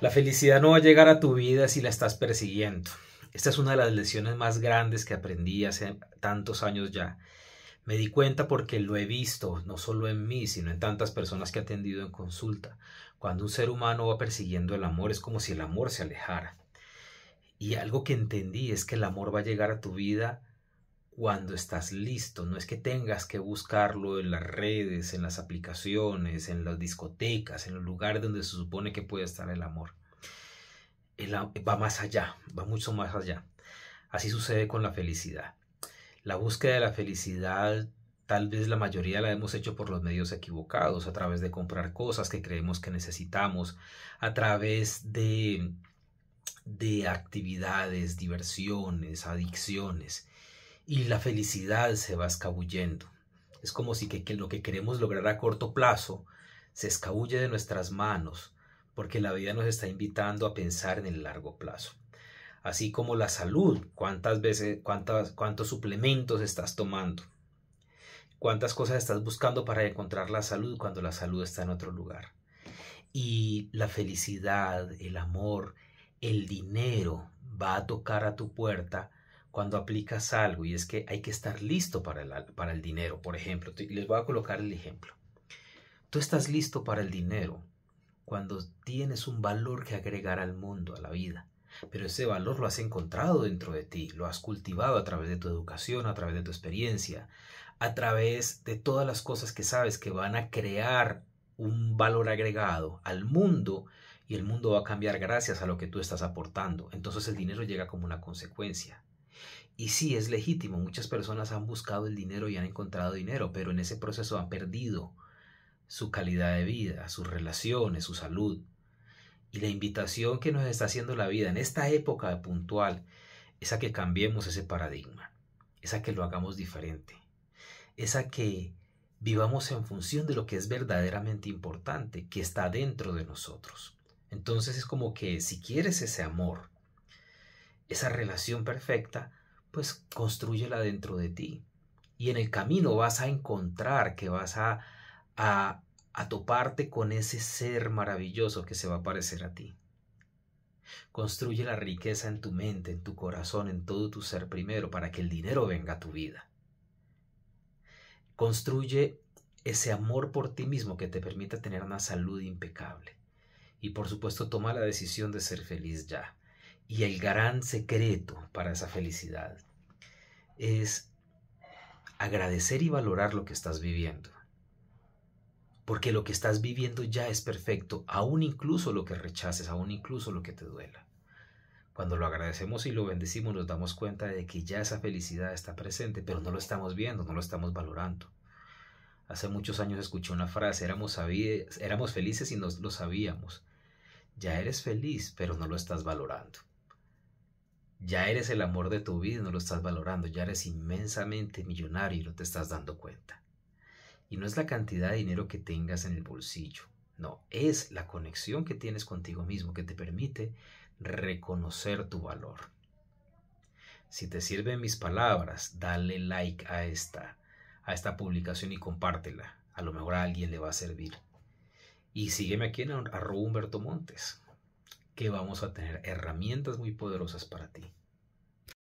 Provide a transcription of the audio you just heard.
La felicidad no va a llegar a tu vida si la estás persiguiendo. Esta es una de las lecciones más grandes que aprendí hace tantos años ya. Me di cuenta porque lo he visto, no solo en mí, sino en tantas personas que he atendido en consulta. Cuando un ser humano va persiguiendo el amor es como si el amor se alejara. Y algo que entendí es que el amor va a llegar a tu vida cuando estás listo. No es que tengas que buscarlo en las redes, en las aplicaciones, en las discotecas, en el lugar donde se supone que puede estar el amor. va más allá, va mucho más allá. Así sucede con la felicidad. La búsqueda de la felicidad tal vez la mayoría la hemos hecho por los medios equivocados, a través de comprar cosas que creemos que necesitamos, a través de, de actividades, diversiones, adicciones y la felicidad se va escabullendo. Es como si que, lo que queremos lograr a corto plazo se escabulle de nuestras manos, porque la vida nos está invitando a pensar en el largo plazo. Así como la salud, cuántas veces, cuántas, cuántos suplementos estás tomando, cuántas cosas estás buscando para encontrar la salud cuando la salud está en otro lugar. Y la felicidad, el amor, el dinero va a tocar a tu puerta cuando aplicas algo y es que hay que estar listo para el, para el dinero, por ejemplo. Les voy a colocar el ejemplo. Tú estás listo para el dinero cuando tienes un valor que agregar al mundo, a la vida. Pero ese valor lo has encontrado dentro de ti, lo has cultivado a través de tu educación, a través de tu experiencia, a través de todas las cosas que sabes que van a crear un valor agregado al mundo y el mundo va a cambiar gracias a lo que tú estás aportando. Entonces el dinero llega como una consecuencia. Y sí, es legítimo, muchas personas han buscado el dinero y han encontrado dinero, pero en ese proceso han perdido su calidad de vida, sus relaciones, su salud. Y la invitación que nos está haciendo la vida en esta época puntual es a que cambiemos ese paradigma, es a que lo hagamos diferente, es a que vivamos en función de lo que es verdaderamente importante, que está dentro de nosotros. Entonces es como que si quieres ese amor, esa relación perfecta, pues construyela dentro de ti. Y en el camino vas a encontrar que vas a, a, toparte con ese ser maravilloso que se va a parecer a ti. Construye la riqueza en tu mente, en tu corazón, en todo tu ser primero, para que el dinero venga a tu vida. Construye ese amor por ti mismo que te permita tener una salud impecable. Y por supuesto, toma la decisión de ser feliz ya. Y el gran secreto para esa felicidad es agradecer y valorar lo que estás viviendo. Porque lo que estás viviendo ya es perfecto, aún incluso lo que rechaces, aún incluso lo que te duela. Cuando lo agradecemos y lo bendecimos nos damos cuenta de que ya esa felicidad está presente, pero no lo estamos viendo, no lo estamos valorando. Hace muchos años escuché una frase, éramos, éramos felices y no lo sabíamos. Ya eres feliz, pero no lo estás valorando. Ya eres el amor de tu vida y no lo estás valorando, ya eres inmensamente millonario y no te estás dando cuenta. Y no es la cantidad de dinero que tengas en el bolsillo, no, es la conexión que tienes contigo mismo que te permite reconocer tu valor. Si te sirven mis palabras, dale like a esta, a esta publicación y compártela. A lo mejor a alguien le va a servir. Y sígueme aquí en arroba Humberto Montes que vamos a tener herramientas muy poderosas para ti.